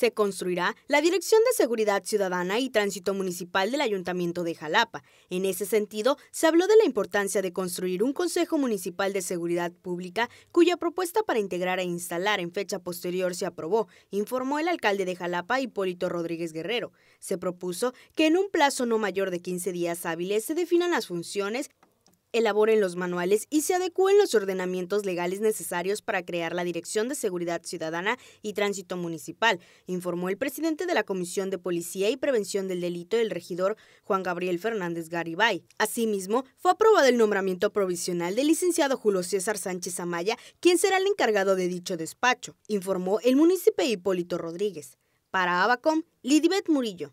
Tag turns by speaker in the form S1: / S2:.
S1: se construirá la Dirección de Seguridad Ciudadana y Tránsito Municipal del Ayuntamiento de Jalapa. En ese sentido, se habló de la importancia de construir un Consejo Municipal de Seguridad Pública, cuya propuesta para integrar e instalar en fecha posterior se aprobó, informó el alcalde de Jalapa, Hipólito Rodríguez Guerrero. Se propuso que en un plazo no mayor de 15 días hábiles se definan las funciones, elaboren los manuales y se adecúen los ordenamientos legales necesarios para crear la Dirección de Seguridad Ciudadana y Tránsito Municipal, informó el presidente de la Comisión de Policía y Prevención del Delito, el regidor Juan Gabriel Fernández Garibay. Asimismo, fue aprobado el nombramiento provisional del licenciado Julio César Sánchez Amaya, quien será el encargado de dicho despacho, informó el municipio Hipólito Rodríguez. Para Abacom, Lidibet Murillo.